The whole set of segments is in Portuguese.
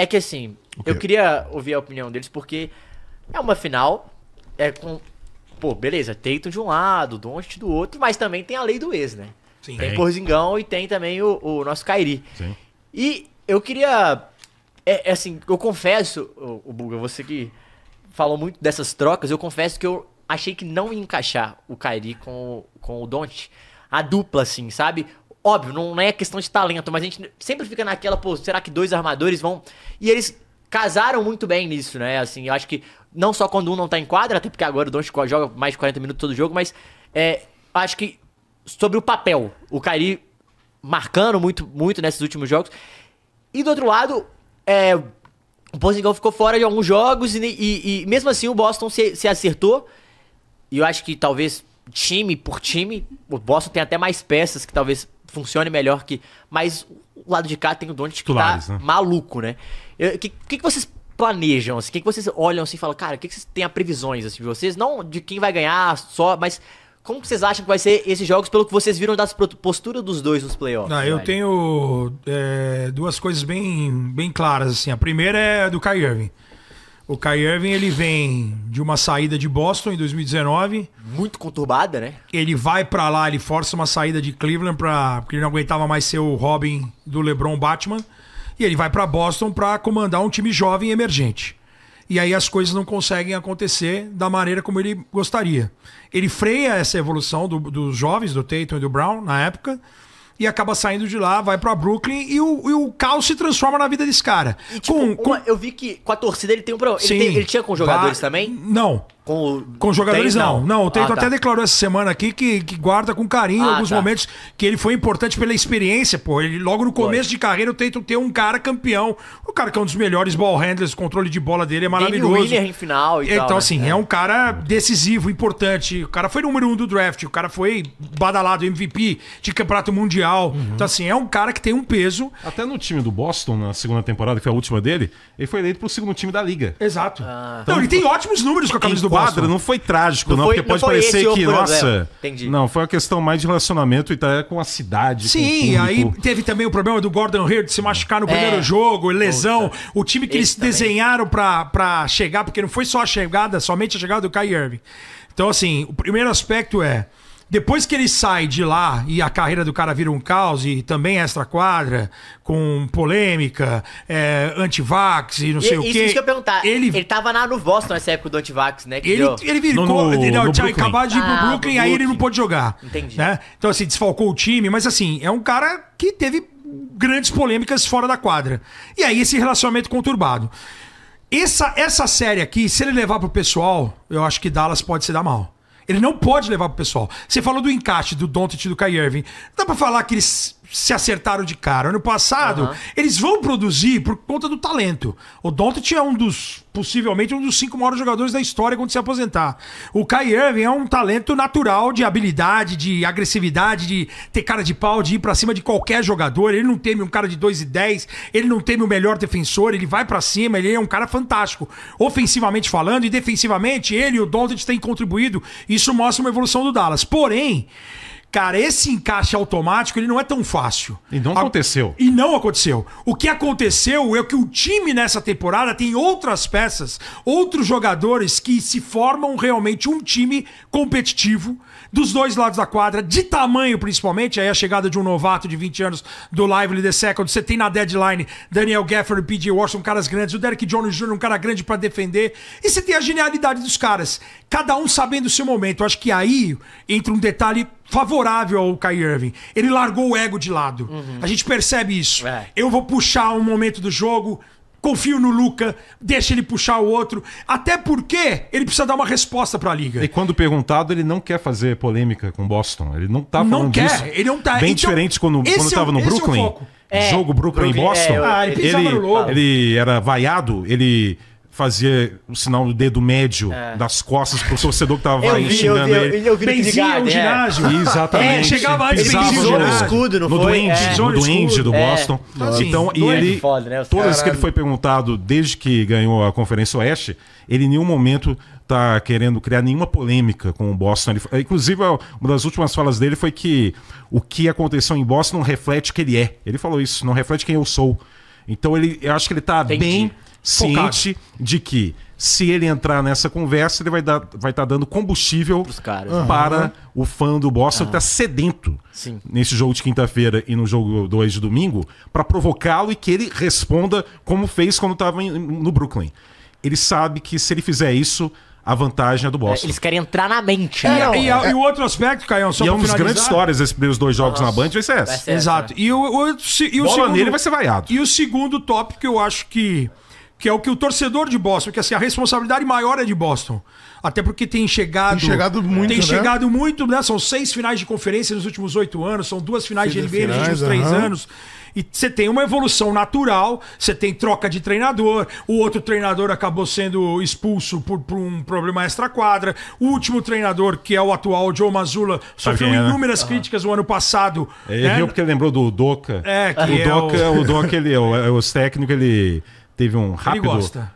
É que assim, eu queria ouvir a opinião deles porque é uma final, é com. Pô, beleza, teito de um lado, Doncic do outro, mas também tem a lei do ex, né? Sim. Tem, Corzingão Porzingão e tem também o, o nosso Kairi. Sim. E eu queria. É, é assim, eu confesso, o, Buga, você que falou muito dessas trocas, eu confesso que eu achei que não ia encaixar o Kairi com, com o Doncic. A dupla, assim, sabe? Óbvio, não é questão de talento, mas a gente sempre fica naquela, pô, será que dois armadores vão. E eles casaram muito bem nisso, né? Assim, eu acho que não só quando um não tá em quadra, até porque agora o Doncic joga mais de 40 minutos todo jogo, mas é, acho que sobre o papel, o Kairi marcando muito, muito nesses últimos jogos. E do outro lado, é, o Porzingão ficou fora de alguns jogos e, e, e mesmo assim o Boston se, se, acertou. E eu acho que talvez time por time, o Boston tem até mais peças que talvez funcione melhor que. Mas o lado de cá tem o don't que tá né? maluco, né? O que, que, que, vocês planejam? O assim? que, que vocês olham assim e falam, cara, o que, que vocês têm a previsões assim, de vocês? Não de quem vai ganhar só, mas como vocês acham que vai ser esses jogos pelo que vocês viram da postura dos dois nos playoffs? Não, ah, eu tenho é, duas coisas bem, bem claras. assim. A primeira é do Kyrie Irving. O Kyrie Irving ele vem de uma saída de Boston em 2019. Muito conturbada, né? Ele vai para lá, ele força uma saída de Cleveland para porque ele não aguentava mais ser o Robin do LeBron Batman. E ele vai para Boston para comandar um time jovem e emergente. E aí as coisas não conseguem acontecer da maneira como ele gostaria. Ele freia essa evolução do, dos jovens, do Tatum e do Brown, na época e acaba saindo de lá, vai para Brooklyn e o, e o caos se transforma na vida desse cara. E, tipo, com, com... eu vi que com a torcida ele tem um problema. Sim, ele, tem, ele tinha com jogadores vai... também? Não. Com, com jogadores tem, não. Não, o Teito ah, tá. até declarou essa semana aqui que, que guarda com carinho ah, alguns tá. momentos que ele foi importante pela experiência, pô. Ele logo no começo foi. de carreira o Teito ter um cara campeão, o um cara que é um dos melhores ball handlers, o controle de bola dele é maravilhoso. Tem William em final e então, tal. Então né? assim, é. é. um cara decisivo, importante. O cara foi número um do draft, o cara foi badalado MVP de campeonato mundial. Uhum. Então assim, é um cara que tem um peso. Até no time do Boston na segunda temporada, que foi a última dele, ele foi eleito pro segundo time da liga. Exato. Ah. Então, ele tem ótimos números com a camisa do Boston não foi trágico, não, não foi, porque pode parecer que, nossa. Entendi. Não, foi uma questão mais de relacionamento Itaé então com a cidade. Sim, aí teve também o problema do Gordon Hayward se machucar no é. primeiro jogo, lesão. Puta. O time que Esse eles também. desenharam para chegar, porque não foi só a chegada, somente a chegada do Kai Irving. Então, assim, o primeiro aspecto é. Depois que ele sai de lá e a carreira do cara vira um caos e também extra-quadra, com polêmica, é, antivax e não sei o quê. Isso que eu perguntar. Ele, ele tava na, no Boston nessa época do antivax, né? Que ele, ele virou. No, no, ele tinha acabado de ir pro ah, Brooklyn, Brooklyn, aí ele não pôde jogar. Entendi. Né? Então, assim, desfalcou o time, mas assim, é um cara que teve grandes polêmicas fora da quadra. E aí esse relacionamento conturbado. Essa, essa série aqui, se ele levar pro pessoal, eu acho que Dallas pode se dar mal. Ele não pode levar pro pessoal. Você falou do encaixe do Doncic e do Kai Irving. Dá pra falar que eles se acertaram de cara. Ano passado, eles vão produzir por conta do talento. O Dontit é um dos, possivelmente, um dos cinco maiores jogadores da história quando se aposentar. O Kai Irving é um talento natural de habilidade, de agressividade, de ter cara de pau, de ir para cima de qualquer jogador. Ele não teme um cara de 2 e 10, ele não teme o melhor defensor, ele vai para cima, ele é um cara fantástico. Ofensivamente falando e defensivamente, ele e o Dontit têm contribuído. Isso mostra uma evolução do Dallas. Porém, Cara, esse encaixe automático ele não é tão fácil. E não aconteceu. E não aconteceu. O que aconteceu é que o time nessa temporada tem outras peças, outros jogadores que se formam realmente um time competitivo dos dois lados da quadra, de tamanho principalmente. Aí a chegada de um novato de 20 anos do Lively The Second. Você tem na deadline Daniel Gafford, PJ Washington, caras grandes. O Derek Jones Jr., um cara grande para defender. E você tem a genialidade dos caras. Cada um sabendo o seu momento. Acho que aí entra um detalhe favorável ao Kyrie Irving. Ele largou o ego de lado. Uhum. A gente percebe isso. É. Eu vou puxar um momento do jogo, confio no Luca, deixa ele puxar o outro, até porque ele precisa dar uma resposta para a liga. E quando perguntado, ele não quer fazer polêmica com Boston, ele não tá falando não quer, disso. Ele não tá. Bem então, diferente quando quando estava é no é é, Brooklyn. É jogo Brooklyn Brooklyn, Boston. É, eu, ah, ele, ele, ele, era vaiado, ele fazia o sinal do dedo médio é. das costas pro torcedor que tava eu vi, xingando eu vi, ele. Eu, vi o ginásio. É. Exatamente. É, chegava lá e pisava no escudo, não no foi? Duende, é. No duende do é. Boston. Então, assim, então, e ele, foda, né, todas as que ele foi perguntado desde que ganhou a Conferência Oeste, ele em nenhum momento tá querendo criar nenhuma polêmica com o Boston. Ele, inclusive, uma das últimas falas dele foi que o que aconteceu em Boston não reflete quem ele é. Ele falou isso, não reflete quem eu sou. Então ele, eu acho que ele tá Entendi. bem ciente de que se ele entrar nessa conversa, ele vai estar vai tá dando combustível caras, uhum. para o fã do Boston uhum. Ah. que está sedento Sim. nesse jogo de quinta-feira e no jogo 2 de domingo, para provocá-lo e que ele responda como fez quando estava no Brooklyn. Ele sabe que se ele fizer isso, a vantagem é do é, Boston. É, eles querem entrar na mente. É, né? e, é. o outro aspecto, Caião, só e é uma das grandes histórias desses primeiros dois jogos Nossa, na Band vai ser essa. Vai ser Exato. Essa, né? E o, o, se, e o segundo, nele vai ser vaiado. E o segundo tópico que eu acho que que é o que o torcedor de Boston, que assim, a responsabilidade maior é de Boston. Até porque tem chegado. Tem chegado muito. Tem né? chegado muito, né? São seis finais de conferência nos últimos oito anos, são duas finais seis de NBA finais, nos últimos três anos. E você tem uma evolução natural, você tem troca de treinador, o outro treinador acabou sendo expulso por, por um problema extra-quadra, o último treinador, que é o atual Joe Mazula tá sofreu inúmeras né? críticas no ano passado. Ele né? viu porque lembrou do Doca. É, que o é Doca, o... o Doca, ele, é os é técnicos, ele teve um rápido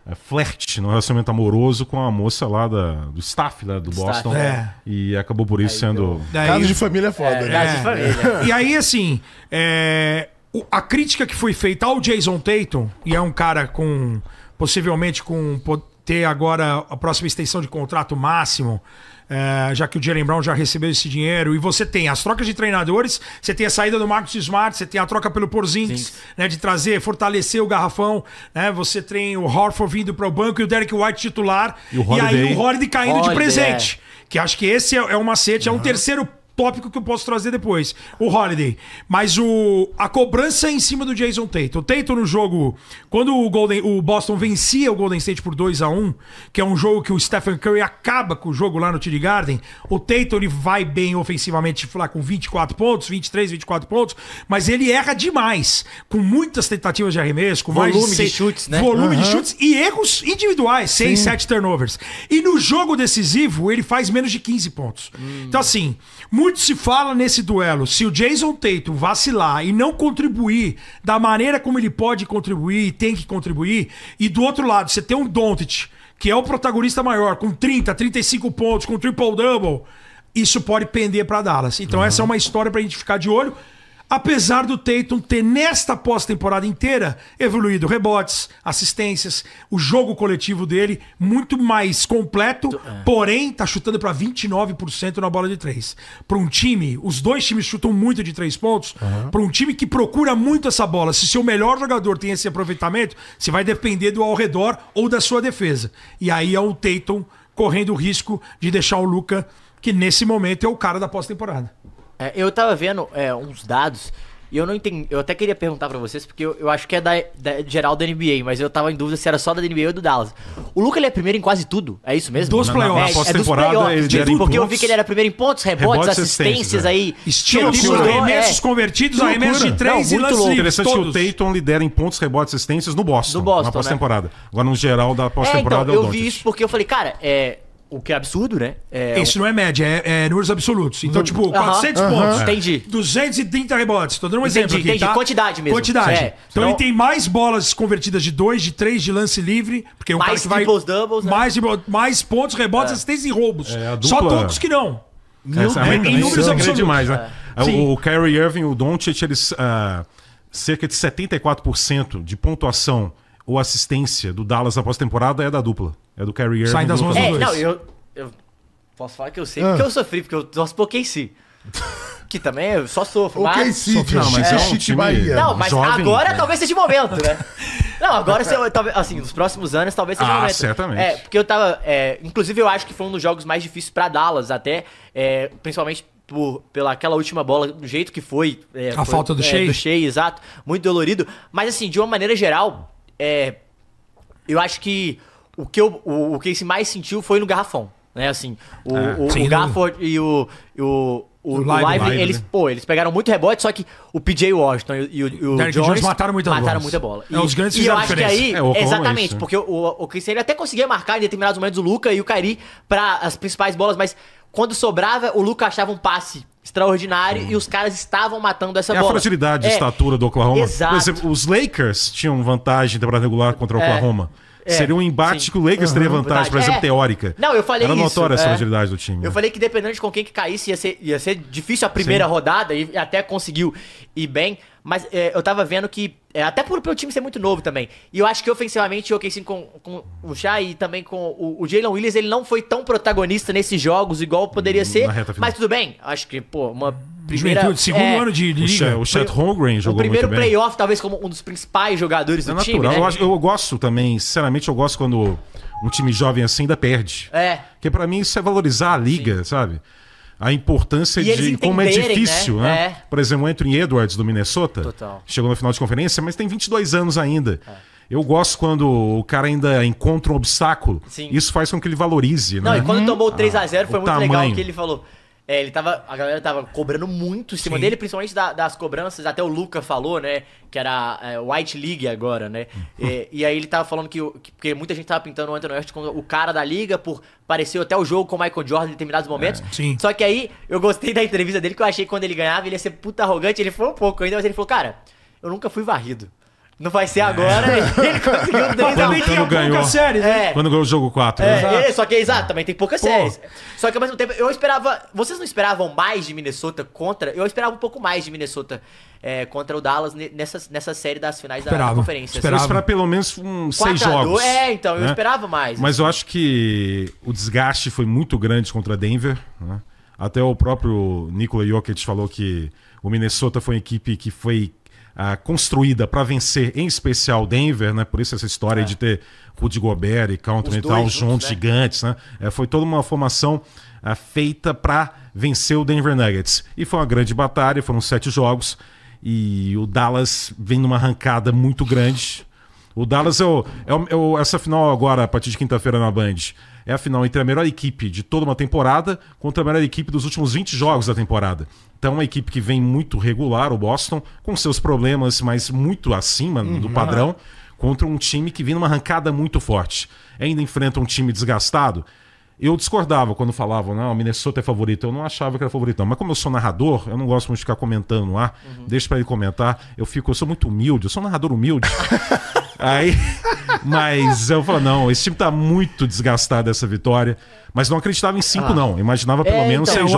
é, flerte no relacionamento amoroso com a moça lá da, do staff lá do Boston. Staff, é. E acabou por isso aí, sendo. Daí... Caso de família é foda, é, né? de é. família. E aí, assim, é... a crítica que foi feita ao Jason Tatum, e é um cara com. possivelmente com ter agora a próxima extensão de contrato máximo é, já que o Jalen Brown já recebeu esse dinheiro, e você tem as trocas de treinadores, você tem a saída do Marcos Smart, você tem a troca pelo Porzingis, né, de trazer, fortalecer o garrafão, né, você tem o Horford vindo para o banco e o Derek White titular, e, o e aí o Holiday caindo Holiday. de presente, é. que acho que esse é, é um macete, uhum. é um terceiro tópico que eu posso trazer depois, o Holiday. Mas o a cobrança em cima do Jason Tatum. O Tatum no jogo, quando o Golden, o Boston vencia o Golden State por 2 a 1, que é um jogo que o Stephen Curry acaba com o jogo lá no TD Garden, o Tatum ele vai bem ofensivamente, lá com 24 pontos, 23, 24 pontos, mas ele erra demais, com muitas tentativas de arremesso, com volume mais de, de chutes, né? Volume uhum. de chutes e erros individuais, 6, 7 turnovers. E no jogo decisivo, ele faz menos de 15 pontos. Hum. Então assim, muito se fala nesse duelo. Se o Jason Tatum vacilar e não contribuir da maneira como ele pode contribuir e tem que contribuir, e do outro lado você tem um Doncic, que é o protagonista maior, com 30, 35 pontos, com triple-double, isso pode pender para Dallas. Então uhum. essa é uma história para a gente ficar de olho apesar do Tatum ter, nesta pós-temporada inteira, evoluído rebotes, assistências, o jogo coletivo dele muito mais completo, é. porém tá chutando para 29% na bola de três. Para um time, os dois times chutam muito de três pontos, uhum. para um time que procura muito essa bola, se seu melhor jogador tem esse aproveitamento, você vai depender do ao redor ou da sua defesa. E aí é o Tatum correndo o risco de deixar o Luca, que nesse momento é o cara da pós-temporada. É, eu tava vendo é, uns dados e eu não entendi. Eu até queria perguntar para vocês, porque eu, eu, acho que é da, da, geral da NBA, mas eu tava em dúvida se era só da NBA ou do Dallas. O Luca ele é primeiro em quase tudo, é isso mesmo? Dos playoffs, é, é dos playoffs, de tudo, tipo, porque eu vi que ele era primeiro em pontos, rebotes, rebotes assistências né? aí. Tipo, estilo arremessos é. convertidos, arremessos de três não, e lances louco. Interessante todos. que o Tayton lidera em pontos, rebotes, assistências no Boston, do Boston na né? pós-temporada. Né? Agora no geral da é, então, pós-temporada é, então, é Eu vi isso porque eu falei, cara, é, o que é absurdo, né? É Esse não é média, é, é números absolutos. Então, tipo, 400 pontos. Entendi. 230 rebotes. Tô dando um exemplo aqui, entendi. tá? Quantidade mesmo. Quantidade. É. Então, ele tem mais bolas convertidas de 2, de 3 de lance livre, porque é um Mais cara que vai doubles, né? mais, mais pontos, rebotes, é. assistências e roubos. É, Só todos que não. Essa é em né? números isso é absolutos. demais, né? É. O, o Kyrie Irving o Doncic, eles ah, cerca de 74% de pontuação ou assistência do Dallas após temporada é da dupla. É do carrier. Irving. Sai das mãos do é, Não, eu, eu posso falar que eu sei ah. porque eu sofri, porque eu torço pro KC. que também eu só sofro. O mas... KC, sofro, não, mas é, é um time... Bahia. Não, mas Jovem, agora é. talvez seja o momento, né? Não, agora, se eu, talvez, assim, nos próximos anos talvez seja ah, o momento. certamente. É, porque eu tava... É, inclusive, eu acho que foi um dos jogos mais difíceis pra Dallas, até. É, principalmente por, pela aquela última bola, do jeito que foi. É, a foi, falta do é, Shea. Do Shea, exato. Muito dolorido. Mas, assim, de uma maneira geral, é, eu acho que o que eu, o, o Casey mais sentiu foi no garrafão, né? Assim, o, é, o, o Garford e o, o o, o, live, eles, né? pô, eles pegaram muito rebote, só que o PJ Washington e, e o, o Derek Jones, Jones mataram muita mataram bola. Muita bola. E, é, os grandes e eu acho que aí, é, é exatamente, isso, né? porque o, o, Chris ele até conseguia marcar em determinados momentos o Luca e o Kairi para as principais bolas, mas quando sobrava, o Luca achava um passe extraordinário hum. e os caras estavam matando essa é bola. A fragilidade de é. estatura do Oklahoma. Exato. Exemplo, os Lakers tinham vantagem para temporada regular contra o é. Oklahoma. É. É, Seria um embate sim. que o Lakers uhum, teria vantagem, por exemplo, é. teórica. Não, eu falei Era isso. Era notória essa é. fragilidade do time. Eu né? falei que dependendo de com quem que caísse, ia ser, ia ser difícil a primeira sim. rodada e até conseguiu ir bem. Mas é, eu tava vendo que, é, até por o time ser muito novo também, e eu acho que ofensivamente o OKC com, com o Shai e também com o, o Jalen Williams, ele não foi tão protagonista nesses jogos igual poderia hum, ser. Mas tudo bem, acho que, pô, uma primeira, Juventude, segundo é, ano de liga. O Chet Holmgren jogou o primeiro playoff, talvez como um dos principais jogadores é do natural. time. Né? Eu, eu gosto também, sinceramente, eu gosto quando um time jovem assim ainda perde. É. Porque para mim isso é valorizar a liga, Sim. sabe? a importância e de como é difícil, né? né? É. Por exemplo, o Anthony Edwards do Minnesota Total. chegou na final de conferência, mas tem 22 anos ainda. É. Eu gosto quando o cara ainda encontra um obstáculo. Sim. Isso faz com que ele valorize, Não, né? e quando tomou 3 uhum. a 0 ah, foi muito tamanho. legal que ele falou: é, ele tava. A galera tava cobrando muito em cima Sim. dele, principalmente da, das cobranças, até o Luca falou, né? Que era é, White League agora, né? e, e, aí ele tava falando que, que, Porque muita gente tava pintando o Anthony West como o cara da liga, por pareceu até o jogo com o Michael Jordan em determinados é, momentos. É, Só que aí eu gostei da entrevista dele, que eu achei que quando ele ganhava, ele ia ser puta arrogante, ele foi um pouco ainda, mas ele falou, cara, eu nunca fui varrido. Não vai ser agora. É. Ele conseguiu 10 quando, a Também poucas séries. É. Quando ganhou o jogo 4. Né? É, é só que, é exato, também tem poucas Pô. séries. Só que ao mesmo tempo, eu esperava. Vocês não esperavam mais de Minnesota contra. Eu esperava um pouco mais de Minnesota é, contra o Dallas nessa, nessa série das finais esperava. da conferência. Esperava. Assim. esperava pelo menos uns seis jogos. É, então, eu né? esperava mais. Mas assim. eu acho que o desgaste foi muito grande contra Denver. Né? Até o próprio Nikola Jokic falou que o Minnesota foi uma equipe que foi ah, construída para vencer, em especial Denver, né? Por isso essa história é. de ter Rudy Gobert e Country e tal juntos, né? gigantes, né? É, foi toda uma formação ah, feita para vencer o Denver Nuggets. E foi uma grande batalha, foram sete jogos e o Dallas vem numa arrancada muito grande. O Dallas é, o, é, o, é essa final agora, a partir de quinta-feira na Band. É a final entre a melhor equipe de toda uma temporada contra a melhor equipe dos últimos 20 jogos da temporada. Então, uma equipe que vem muito regular, o Boston, com seus problemas, mas muito acima uhum. do padrão, contra um time que vem numa arrancada muito forte. Ainda enfrenta um time desgastado. Eu discordava quando falavam, não, Minnesota é favorito. Eu não achava que era favorito, não. Mas como eu sou narrador, eu não gosto muito de ficar comentando lá. Uhum. Deixa para ele comentar. Eu fico, eu sou muito humilde, eu sou um narrador humilde. Aí, mas eu falo, não, esse time tá muito desgastado dessa vitória. Mas não acreditava em cinco, ah. não. Imaginava pelo é, menos então, seis